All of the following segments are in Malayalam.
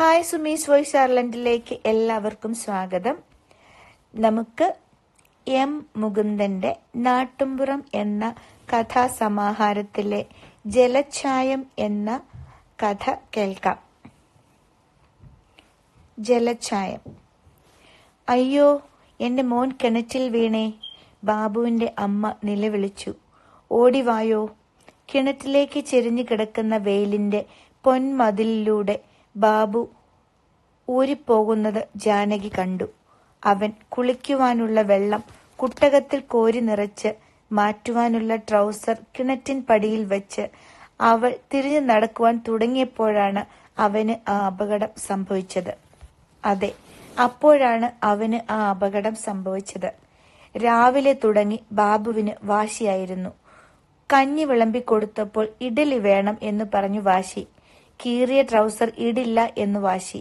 ഹായ് സുമീസ് വോയിസ് അയർലൻഡിലേക്ക് എല്ലാവർക്കും സ്വാഗതം നമുക്ക് എം മുകുന്ദന്റെ നാട്ടുംപുറം എന്ന കഥാസമാഹാരത്തിലെ ജലഛായം എന്ന കഥ കേൾക്കാം ജലഛായം അയ്യോ എന്റെ മോൻ കിണറ്റിൽ വീണേ ബാബുവിന്റെ അമ്മ നിലവിളിച്ചു ഓടിവായോ കിണറ്റിലേക്ക് ചെരിഞ്ഞു കിടക്കുന്ന വെയിലിന്റെ പൊൻമതിലൂടെ ബാബു ഊരിപ്പോകുന്നത് ജാനകി കണ്ടു അവൻ കുളിക്കുവാനുള്ള വെള്ളം കുട്ടകത്തിൽ കോരി നിറച്ച് മാറ്റുവാനുള്ള ട്രൗസർ കിണറ്റിൻ പടിയിൽ വെച്ച് അവൾ തിരിഞ്ഞു നടക്കുവാൻ തുടങ്ങിയപ്പോഴാണ് അവന് ആ അപകടം സംഭവിച്ചത് അതെ അപ്പോഴാണ് അവന് ആ അപകടം സംഭവിച്ചത് രാവിലെ തുടങ്ങി ബാബുവിന് വാശിയായിരുന്നു കഞ്ഞി വിളമ്പിക്കൊടുത്തപ്പോൾ ഇഡലി വേണം എന്ന് പറഞ്ഞു വാശി കീറിയ ട്രൗസർ ഇടില്ല എന്ന് വാശി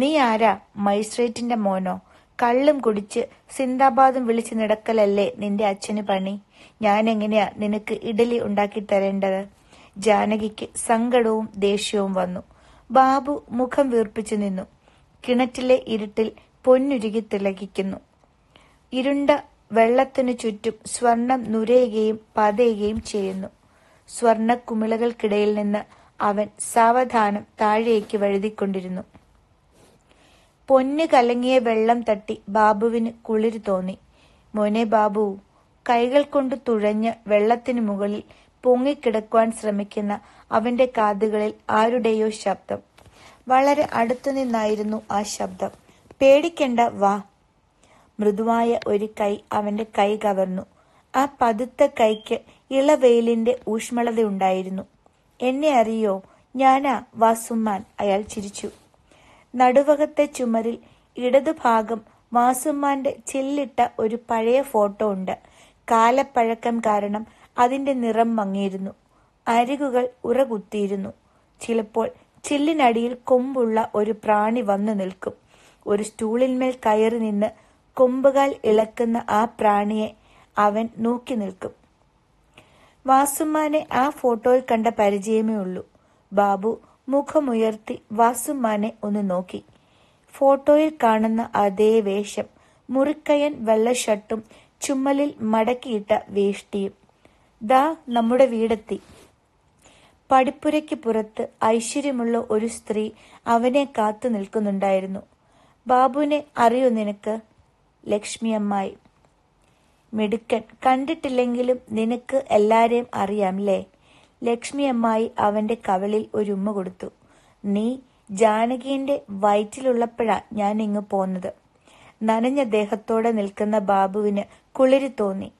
നീ ആരാ മജിസ്ട്രേറ്റിന്റെ മോനോ കള്ളും കുടിച്ച് സിന്ദാബാദും വിളിച്ച് നടക്കലല്ലേ നിന്റെ അച്ഛന് പണി ഞാൻ എങ്ങനെയാ നിനക്ക് ഇഡലി ഉണ്ടാക്കി തരേണ്ടത് ജാനകിക്ക് സങ്കടവും ദേഷ്യവും വന്നു ബാബു മുഖം വീർപ്പിച്ചു നിന്നു കിണറ്റിലെ ഇരുട്ടിൽ പൊന്നുരുകി തിളകിക്കുന്നു ഇരുണ്ട വെള്ളത്തിനു ചുറ്റും സ്വർണം നുരയുകയും പതയുകയും ചെയ്യുന്നു സ്വർണക്കുമിളകൾക്കിടയിൽ നിന്ന് അവൻ സാവധാനം താഴേക്ക് വഴുതിക്കൊണ്ടിരുന്നു പൊന്ന് കലങ്ങിയ വെള്ളം തട്ടി ബാബുവിന് കുളിരു തോന്നി മോനെ ബാബു കൈകൾ കൊണ്ട് തുഴഞ്ഞ് വെള്ളത്തിന് മുകളിൽ പൊങ്ങിക്കിടക്കുവാൻ ശ്രമിക്കുന്ന അവന്റെ കാതുകളിൽ ആരുടെയോ ശബ്ദം വളരെ അടുത്തു നിന്നായിരുന്നു ആ ശബ്ദം പേടിക്കണ്ട വാ മൃദുവായ ഒരു കൈ അവന്റെ കൈ കവർന്നു ആ പതുത്ത കൈക്ക് ഇളവെയിലിന്റെ ഊഷ്മളതയുണ്ടായിരുന്നു എന്നെ അറിയോ ഞാനാ വാസുമാൻ അയാൾ ചിരിച്ചു നടുവകത്തെ ചുമരിൽ ഇടതുഭാഗം വാസുമാന്റെ ചില്ലിട്ട ഒരു പഴയ ഫോട്ടോ ഉണ്ട് കാലപ്പഴക്കം കാരണം അതിന്റെ നിറം മങ്ങിയിരുന്നു അരികുകൾ ഉറകുത്തിയിരുന്നു ചിലപ്പോൾ ചില്ലിനടിയിൽ കൊമ്പുള്ള ഒരു പ്രാണി വന്നു നിൽക്കും ഒരു സ്റ്റൂളിന്മേൽ കയറി നിന്ന് കൊമ്പുകാൽ ഇളക്കുന്ന ആ പ്രാണിയെ അവൻ നോക്കി നിൽക്കും വാസുമാനെ ആ ഫോട്ടോയിൽ കണ്ട പരിചയമേ ഉള്ളൂ ബാബു മുഖമുയർത്തി വാസുമാനെ ഒന്ന് നോക്കി ഫോട്ടോയിൽ കാണുന്ന അതേ വേഷം മുറിക്കയൻ വെള്ള ഷർട്ടും ചുമ്മലിൽ മടക്കിയിട്ട വേഷ്ടിയും ദാ നമ്മുടെ വീടെത്തി പടിപ്പുരയ്ക്ക് പുറത്ത് ഐശ്വര്യമുള്ള ഒരു സ്ത്രീ അവനെ കാത്തു നിൽക്കുന്നുണ്ടായിരുന്നു ബാബുവിനെ അറിയോ നിനക്ക് ലക്ഷ്മി അമ്മായി മിടുക്കൻ കണ്ടിട്ടില്ലെങ്കിലും നിനക്ക് എല്ലാരെയും അറിയാമല്ലേ ലക്ഷ്മിയമ്മായി അവന്റെ കവളിൽ ഒരു ഉമ്മ കൊടുത്തു നീ ജാനകിന്റെ വയറ്റിലുള്ളപ്പോഴാ ഞാൻ ഇങ്ങ് പോന്നത് നനഞ്ഞ ദേഹത്തോടെ നിൽക്കുന്ന ബാബുവിന് കുളിരി തോന്നി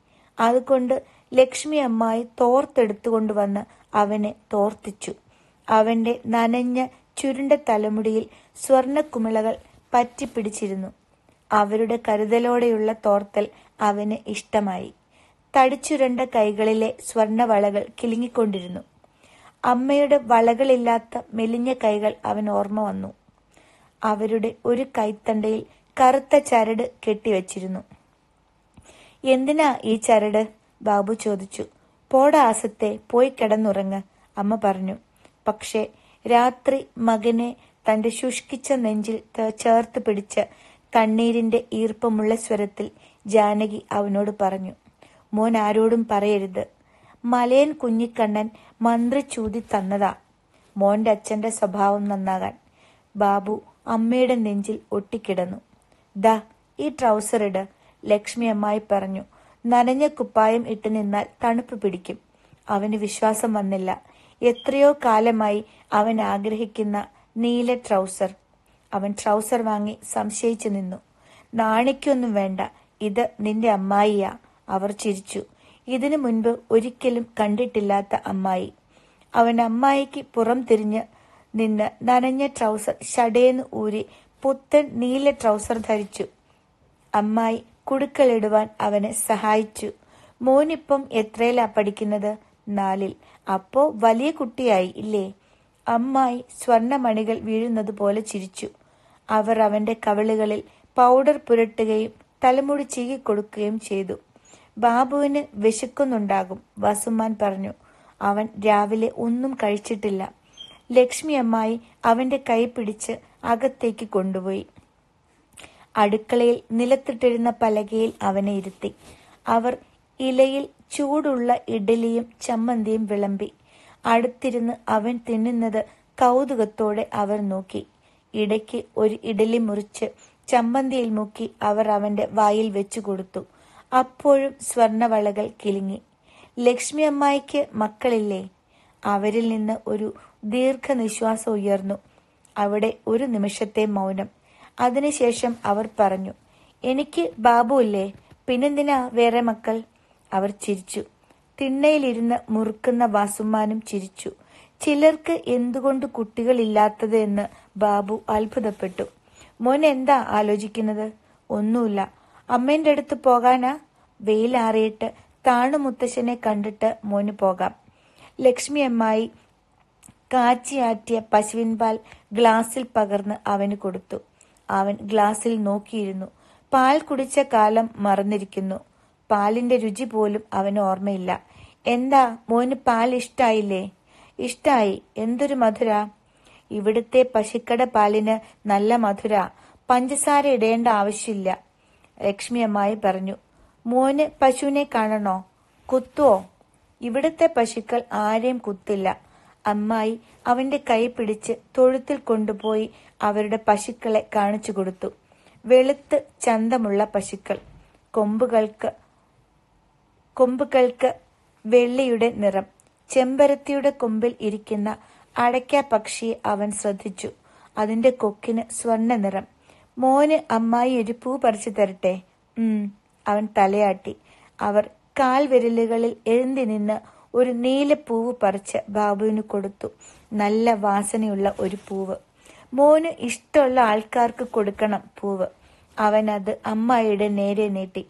അതുകൊണ്ട് ലക്ഷ്മി അമ്മായി തോർത്തെടുത്തുകൊണ്ടുവന്ന് അവനെ തോർത്തിച്ചു അവന്റെ നനഞ്ഞ ചുരുണ്ട തലമുടിയിൽ സ്വർണക്കുമിളകൾ പറ്റിപ്പിടിച്ചിരുന്നു അവരുടെ കരുതലോടെയുള്ള തോർത്തൽ അവന് ഇഷ്ടമായി തടിച്ചുരണ്ട കൈകളിലെ സ്വർണവളകൾ കിളിങ്ങിക്കൊണ്ടിരുന്നു അമ്മയുടെ വളകളില്ലാത്ത മെലിഞ്ഞ കൈകൾ അവൻ ഓർമ്മ വന്നു അവരുടെ ഒരു കൈത്തണ്ടയിൽ കറുത്ത ചരട് കെട്ടിവച്ചിരുന്നു എന്തിനാ ഈ ചരട് ബാബു ചോദിച്ചു പോട ആസത്തെ പോയി കിടന്നുറങ്ങ് അമ്മ പറഞ്ഞു പക്ഷേ രാത്രി മകനെ തന്റെ ശുഷ്കിച്ച നെഞ്ചിൽ ചേർത്ത് പിടിച്ച് കണ്ണീരിന്റെ ഈർപ്പമുള്ള സ്വരത്തിൽ ജാനകി അവനോട് പറഞ്ഞു മോൻ ആരോടും പറയരുത് മലയൻ കുഞ്ഞിക്കണ്ണൻ ചൂതി തന്നതാ മോന്റെ അച്ഛന്റെ സ്വഭാവം നന്നാകാൻ ബാബു അമ്മയുടെ നെഞ്ചിൽ ഒട്ടിക്കിടന്നു ദ ഈ ട്രൗസർ ഇട് ലക്ഷ്മി അമ്മായി പറഞ്ഞു നനഞ്ഞ കുപ്പായം ഇട്ട് നിന്നാൽ തണുപ്പ് പിടിക്കും അവന് വിശ്വാസം വന്നില്ല എത്രയോ കാലമായി അവൻ ആഗ്രഹിക്കുന്ന നീല ട്രൗസർ അവൻ ട്രൗസർ വാങ്ങി സംശയിച്ചു നിന്നു നാണിക്കൊന്നും വേണ്ട ഇത് നിന്റെ അമ്മായിയാ അവർ ചിരിച്ചു ഇതിനു മുൻപ് ഒരിക്കലും കണ്ടിട്ടില്ലാത്ത അമ്മായി അവൻ അമ്മായിക്ക് പുറം തിരിഞ്ഞ് നിന്ന് നനഞ്ഞ ട്രൗസർ ഷടേന്ന് ഊരി പുത്തൻ നീല ട്രൗസർ ധരിച്ചു അമ്മായി കുടുക്കളിടുവാൻ അവനെ സഹായിച്ചു മോനിപ്പം എത്രയിലാ പഠിക്കുന്നത് നാലിൽ അപ്പോ വലിയ കുട്ടിയായി ഇല്ലേ അമ്മായി സ്വർണമണികൾ വീഴുന്നത് പോലെ ചിരിച്ചു അവർ അവന്റെ കവിളുകളിൽ പൗഡർ പുരട്ടുകയും തലമുടി ചീകിക്കൊടുക്കുകയും ചെയ്തു ബാബുവിന് വിശക്കുന്നുണ്ടാകും വസുമാൻ പറഞ്ഞു അവൻ രാവിലെ ഒന്നും കഴിച്ചിട്ടില്ല ലക്ഷ്മി അമ്മായി അവന്റെ കൈ പിടിച്ച് അകത്തേക്ക് കൊണ്ടുപോയി അടുക്കളയിൽ നിലത്തിട്ടിരുന്ന പലകയിൽ അവനെ ഇരുത്തി അവർ ഇലയിൽ ചൂടുള്ള ഇഡലിയും ചമ്മന്തിയും വിളമ്പി അടുത്തിരുന്ന് അവൻ തിന്നുന്നത് കൗതുകത്തോടെ അവർ നോക്കി ഇടയ്ക്ക് ഒരു ഇഡലി മുറിച്ച് ചമ്മന്തിയിൽ മുക്കി അവർ അവന്റെ വായിൽ വെച്ചു കൊടുത്തു അപ്പോഴും സ്വർണവളകൾ കിലുങ്ങി ലക്ഷ്മി അമ്മായിക്ക് മക്കളില്ലേ അവരിൽ നിന്ന് ഒരു ദീർഘനിശ്വാസം ഉയർന്നു അവിടെ ഒരു നിമിഷത്തെ മൗനം അതിനുശേഷം അവർ പറഞ്ഞു എനിക്ക് ബാബു ഇല്ലേ പിന്നെന്തിനാ വേറെ മക്കൾ അവർ ചിരിച്ചു തിണ്ണയിലിരുന്ന് മുറുക്കുന്ന വാസുമാനും ചിരിച്ചു ചിലർക്ക് എന്തുകൊണ്ട് കുട്ടികളില്ലാത്തത് എന്ന് ബാബു അത്ഭുതപ്പെട്ടു മോൻ എന്താ ആലോചിക്കുന്നത് ഒന്നുമില്ല അമ്മേന്റെ അടുത്ത് പോകാനാ വെയിലാറിയിട്ട് താണു മുത്തശ്ശനെ കണ്ടിട്ട് മോന് പോകാം ലക്ഷ്മി അമ്മായി കാച്ചിയാറ്റിയ പശുവിൻ പാൽ പകർന്ന് അവന് കൊടുത്തു അവൻ ഗ്ലാസിൽ നോക്കിയിരുന്നു പാൽ കുടിച്ച കാലം മറന്നിരിക്കുന്നു പാലിന്റെ രുചി പോലും അവന് ഓർമ്മയില്ല എന്താ മോന് പാൽ ഇഷ്ടായില്ലേ ഇഷ്ടായി എന്തൊരു മധുര ഇവിടുത്തെ പശുക്കട പാലിന് നല്ല മധുര പഞ്ചസാര ഇടേണ്ട ആവശ്യമില്ല ലക്ഷ്മി അമ്മായി പറഞ്ഞു മോന് പശുവിനെ കാണണോ കുത്തുവോ ഇവിടുത്തെ പശുക്കൾ ആരെയും കുത്തില്ല അമ്മായി അവന്റെ കൈ പിടിച്ച് തൊഴുത്തിൽ കൊണ്ടുപോയി അവരുടെ പശുക്കളെ കാണിച്ചു കൊടുത്തു വെളുത്ത് ചന്തമുള്ള പശുക്കൾ കൊമ്പുകൾക്ക് കൊമ്പുകൾക്ക് വെള്ളിയുടെ നിറം ചെമ്പരത്തിയുടെ കൊമ്പിൽ ഇരിക്കുന്ന അടയ്ക്ക പക്ഷിയെ അവൻ ശ്രദ്ധിച്ചു അതിന്റെ കൊക്കിന് സ്വർണ്ണ നിറം മോന് അമ്മായി ഒരു പൂ പറിച്ചു തരട്ടെ ഉം അവൻ തലയാട്ടി അവർ കാൽവിരലുകളിൽ എഴുന്തി നിന്ന് ഒരു നീല പൂവ് പറിച്ച് ബാബുവിന് കൊടുത്തു നല്ല വാസനയുള്ള ഒരു പൂവ് മോന് ഇഷ്ടമുള്ള ആൾക്കാർക്ക് കൊടുക്കണം പൂവ് അവൻ അത് അമ്മായിയുടെ നേരെ നീട്ടി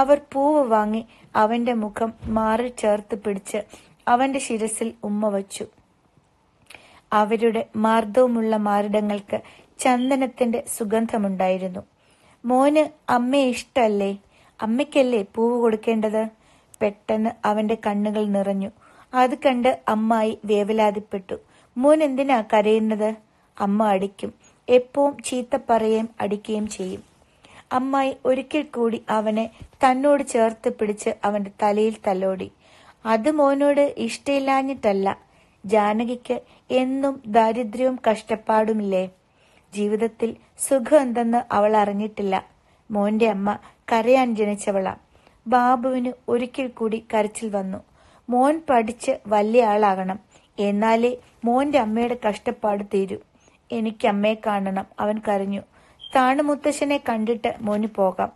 അവർ പൂവ് വാങ്ങി അവന്റെ മുഖം മാറി ചേർത്ത് പിടിച്ച് അവന്റെ ശിരസിൽ ഉമ്മ വച്ചു അവരുടെ മാർദ്ദവുമുള്ള മാറിടങ്ങൾക്ക് ചന്ദനത്തിന്റെ സുഗന്ധമുണ്ടായിരുന്നു മോന് അമ്മയെ ഇഷ്ടല്ലേ അമ്മയ്ക്കല്ലേ പൂവ് കൊടുക്കേണ്ടത് പെട്ടെന്ന് അവന്റെ കണ്ണുകൾ നിറഞ്ഞു അത് കണ്ട് അമ്മായി വേവലാതിപ്പെട്ടു മോൻ എന്തിനാ കരയുന്നത് അമ്മ അടിക്കും എപ്പോഴും ചീത്ത പറയുകയും അടിക്കുകയും ചെയ്യും അമ്മായി ഒരിക്കൽ കൂടി അവനെ തന്നോട് ചേർത്ത് പിടിച്ച് അവന്റെ തലയിൽ തലോടി അത് മോനോട് ഇഷ്ടയില്ലാഞ്ഞിട്ടല്ല ജാനകിക്ക് എന്നും ദാരിദ്ര്യവും കഷ്ടപ്പാടുമില്ലേ ജീവിതത്തിൽ സുഖം എന്തെന്ന് അവൾ അറിഞ്ഞിട്ടില്ല മോന്റെ അമ്മ കരയാൻ ജനിച്ചവള ബാബുവിന് ഒരിക്കൽ കൂടി കരച്ചിൽ വന്നു മോൻ പഠിച്ച് വലിയ ആളാകണം എന്നാലേ മോന്റെ അമ്മയുടെ കഷ്ടപ്പാട് തീരൂ എനിക്ക് അമ്മയെ കാണണം അവൻ കരഞ്ഞു താണുമുത്തശ്ശനെ കണ്ടിട്ട് മോന് പോകാം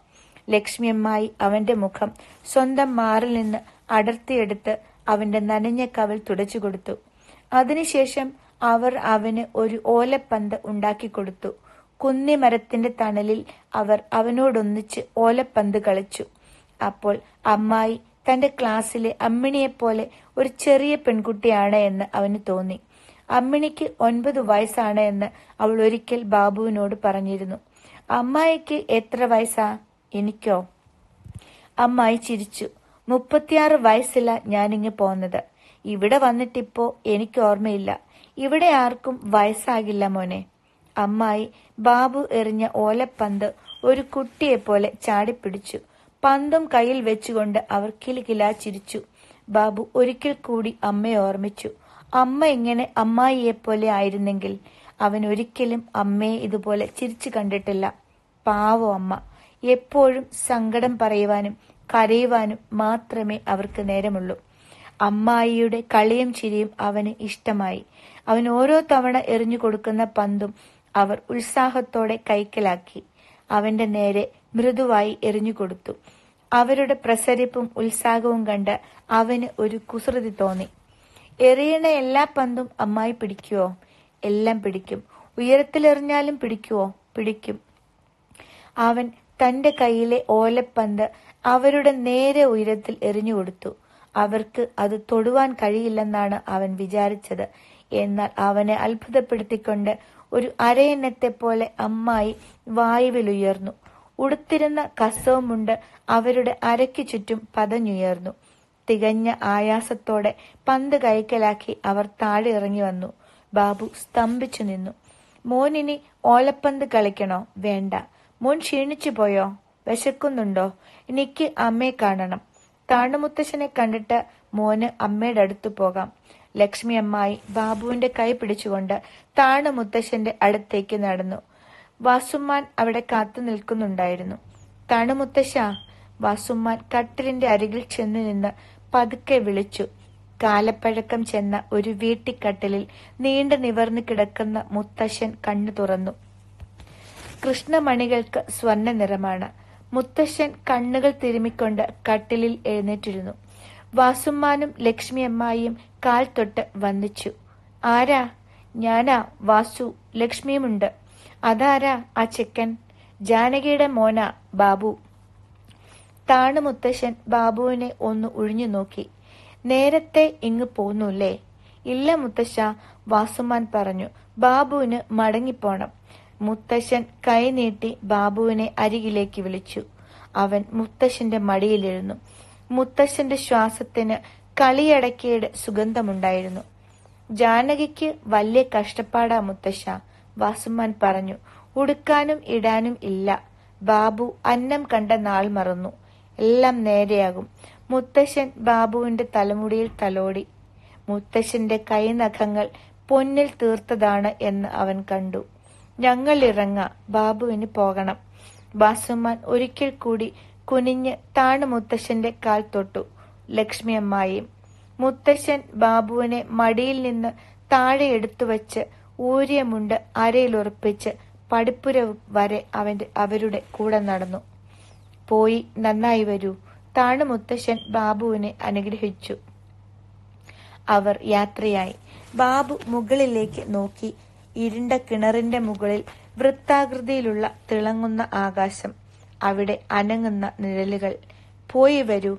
ലക്ഷ്മിയമ്മായി അവന്റെ മുഖം സ്വന്തം മാറിൽ നിന്ന് അടർത്തിയെടുത്ത് അവന്റെ നനഞ്ഞ കവൽ തുടച്ചു കൊടുത്തു അതിനുശേഷം അവർ അവന് ഒരു ഓലപ്പന്ത് കൊടുത്തു കുന്നിമരത്തിന്റെ തണലിൽ അവർ അവനോടൊന്നിച്ച് ഓലപ്പന്ത് കളിച്ചു അപ്പോൾ അമ്മായി തന്റെ ക്ലാസ്സിലെ അമ്മിണിയെപ്പോലെ ഒരു ചെറിയ പെൺകുട്ടിയാണ് എന്ന് അവന് തോന്നി അമ്മിണിക്ക് ഒൻപത് വയസ്സാണ് എന്ന് അവൾ ഒരിക്കൽ ബാബുവിനോട് പറഞ്ഞിരുന്നു അമ്മായിക്ക് എത്ര വയസ്സാ എനിക്കോ അമ്മായി ചിരിച്ചു മുപ്പത്തിയാറ് വയസ്സില ഞാനിങ്ങ് പോന്നത് ഇവിടെ വന്നിട്ടിപ്പോ എനിക്ക് ഓർമ്മയില്ല ഇവിടെ ആർക്കും വയസ്സാകില്ല മോനെ അമ്മായി ബാബു എറിഞ്ഞ ഓലപ്പന്ത് ഒരു കുട്ടിയെപ്പോലെ ചാടിപ്പിടിച്ചു പന്തും കയ്യിൽ വെച്ചുകൊണ്ട് അവർ കിലുകിലാ ചിരിച്ചു ബാബു ഒരിക്കൽ കൂടി അമ്മയെ ഓർമ്മിച്ചു അമ്മ ഇങ്ങനെ പോലെ ആയിരുന്നെങ്കിൽ അവൻ ഒരിക്കലും അമ്മയെ ഇതുപോലെ ചിരിച്ചു കണ്ടിട്ടില്ല പാവോ അമ്മ എപ്പോഴും സങ്കടം പറയുവാനും കരയുവാനും മാത്രമേ അവർക്ക് നേരമുള്ളൂ അമ്മായിയുടെ കളിയും ചിരിയും അവന് ഇഷ്ടമായി അവൻ ഓരോ തവണ എറിഞ്ഞു കൊടുക്കുന്ന പന്തും അവർ ഉത്സാഹത്തോടെ കൈക്കലാക്കി അവന്റെ നേരെ മൃദുവായി എറിഞ്ഞു കൊടുത്തു അവരുടെ പ്രസരിപ്പും ഉത്സാഹവും കണ്ട് അവന് ഒരു കുസൃതി തോന്നി എറിയണ എല്ലാ പന്തും അമ്മായി പിടിക്കുവോ എല്ലാം പിടിക്കും ഉയരത്തിലെറിഞ്ഞാലും പിടിക്കുവോ പിടിക്കും അവൻ തന്റെ കയ്യിലെ ഓലപ്പന്ത് അവരുടെ നേരെ ഉയരത്തിൽ എറിഞ്ഞു കൊടുത്തു അവർക്ക് അത് തൊടുവാൻ കഴിയില്ലെന്നാണ് അവൻ വിചാരിച്ചത് എന്നാൽ അവനെ അത്ഭുതപ്പെടുത്തിക്കൊണ്ട് ഒരു അരയന്നത്തെ പോലെ അമ്മായി വായുവിലുയർന്നു ഉടുത്തിരുന്ന കസവുമുണ്ട് അവരുടെ അരയ്ക്ക് ചുറ്റും പതഞ്ഞുയർന്നു തികഞ്ഞ ആയാസത്തോടെ പന്ത് കൈക്കലാക്കി അവർ താഴെ ഇറങ്ങി വന്നു ബാബു സ്തംഭിച്ചു നിന്നു മോനിനി ഓലപ്പന്ത് കളിക്കണോ വേണ്ട മോൻ ക്ഷീണിച്ചു പോയോ വിശക്കുന്നുണ്ടോ എനിക്ക് അമ്മയെ കാണണം താണ്ടുമുത്തശ്ശനെ കണ്ടിട്ട് മോന് അമ്മയുടെ അടുത്ത് പോകാം ലക്ഷ്മി അമ്മായി ബാബുവിന്റെ കൈ പിടിച്ചുകൊണ്ട് താണുമുത്തശ്ശന്റെ അടുത്തേക്ക് നടന്നു വാസുമാൻ അവിടെ കാത്തു നിൽക്കുന്നുണ്ടായിരുന്നു താണുമുത്തശ്ശ വാസുമാൻ കട്ടിലിന്റെ അരികിൽ ചെന്ന് നിന്ന് പതുക്കെ വിളിച്ചു കാലപ്പഴക്കം ചെന്ന ഒരു വീട്ടിക്കട്ടിലിൽ നീണ്ടു നിവർന്നു കിടക്കുന്ന മുത്തശ്ശൻ കണ്ണു തുറന്നു കൃഷ്ണമണികൾക്ക് സ്വർണ്ണ നിറമാണ് മുത്തശ്ശൻ കണ്ണുകൾ തിരുമിക്കൊണ്ട് കട്ടിലിൽ എഴുന്നേറ്റിരുന്നു വാസുമ്മാനും ലക്ഷ്മി അമ്മായിയും കാൽ തൊട്ട് വന്നിച്ചു ആരാ ഞാനാ വാസു ലക്ഷ്മിയുമുണ്ട് അതാരാ ആ ചെക്കൻ ജാനകിയുടെ മോന ബാബു താണു മുത്തശ്ശൻ ബാബുവിനെ ഒന്ന് ഉഴിഞ്ഞു നോക്കി നേരത്തെ ഇങ്ങു പോന്നുല്ലേ ഇല്ല മുത്തശ്ശ വാസുമാൻ പറഞ്ഞു ബാബുവിന് മടങ്ങിപ്പോണം മുത്തശ്ശൻ കൈനീട്ടി ബാബുവിനെ അരികിലേക്ക് വിളിച്ചു അവൻ മുത്തശ്ശന്റെ മടിയിലിരുന്നു മുത്തശ്ശന്റെ ശ്വാസത്തിന് കളിയടക്കിയുടെ സുഗന്ധമുണ്ടായിരുന്നു ജാനകിക്ക് വലിയ കഷ്ടപ്പാടാ മുത്തശ്ശ വാസുമാൻ പറഞ്ഞു ഉടുക്കാനും ഇടാനും ഇല്ല ബാബു അന്നം കണ്ട നാൾ മറന്നു എല്ലാം നേരെയാകും മുത്തശ്ശൻ ബാബുവിന്റെ തലമുടിയിൽ തലോടി മുത്തശ്ശന്റെ കൈനഖങ്ങൾ പൊന്നിൽ തീർത്തതാണ് എന്ന് അവൻ കണ്ടു ഞങ്ങൾ ഇറങ്ങ ബാബുവിന് പോകണം വാസുമാൻ ഒരിക്കൽ കൂടി കുനിഞ്ഞ് താണു മുത്തശ്ശന്റെ കാൽ തൊട്ടു ലക്ഷ്മി അമ്മായിയും മുത്തശ്ശൻ ബാബുവിനെ മടിയിൽ നിന്ന് താഴെ എടുത്തു വച്ച് ഊര്യമുണ്ട് അരയിൽ ഉറപ്പിച്ച് പടിപ്പുര വരെ അവന്റെ അവരുടെ കൂടെ നടന്നു പോയി നന്നായി വരൂ താണു മുത്തശ്ശൻ ബാബുവിനെ അനുഗ്രഹിച്ചു അവർ യാത്രയായി ബാബു മുകളിലേക്ക് നോക്കി ഇരുണ്ട കിണറിന്റെ മുകളിൽ വൃത്താകൃതിയിലുള്ള തിളങ്ങുന്ന ആകാശം അവിടെ അനങ്ങുന്ന നിഴലുകൾ പോയി വരൂ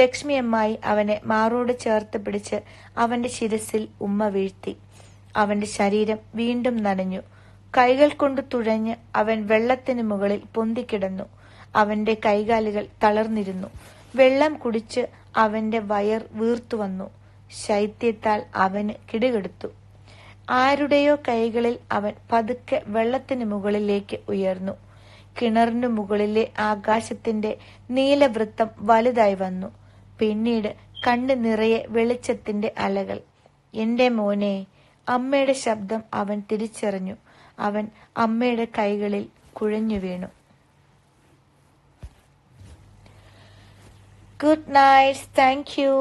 ലക്ഷ്മിയമ്മായി അവനെ മാറോട് ചേർത്ത് പിടിച്ച് അവന്റെ ശിരസിൽ ഉമ്മ വീഴ്ത്തി അവന്റെ ശരീരം വീണ്ടും നനഞ്ഞു കൈകൾ കൊണ്ട് തുഴഞ്ഞ് അവൻ വെള്ളത്തിന് മുകളിൽ പൊന്തിക്കിടന്നു അവന്റെ കൈകാലുകൾ തളർന്നിരുന്നു വെള്ളം കുടിച്ച് അവന്റെ വയർ വീർത്തു വന്നു ശൈത്യത്താൽ അവന് കിടുകെടുത്തു ആരുടെയോ കൈകളിൽ അവൻ പതുക്കെ വെള്ളത്തിന് മുകളിലേക്ക് ഉയർന്നു കിണറിനു മുകളിലെ ആകാശത്തിന്റെ നീലവൃത്തം വലുതായി വന്നു പിന്നീട് കണ്ണു നിറയെ വെളിച്ചത്തിന്റെ അലകൾ എന്റെ മോനെ അമ്മയുടെ ശബ്ദം അവൻ തിരിച്ചറിഞ്ഞു അവൻ അമ്മയുടെ കൈകളിൽ കുഴഞ്ഞു വീണു ഗുഡ് നൈറ്റ് താങ്ക് യു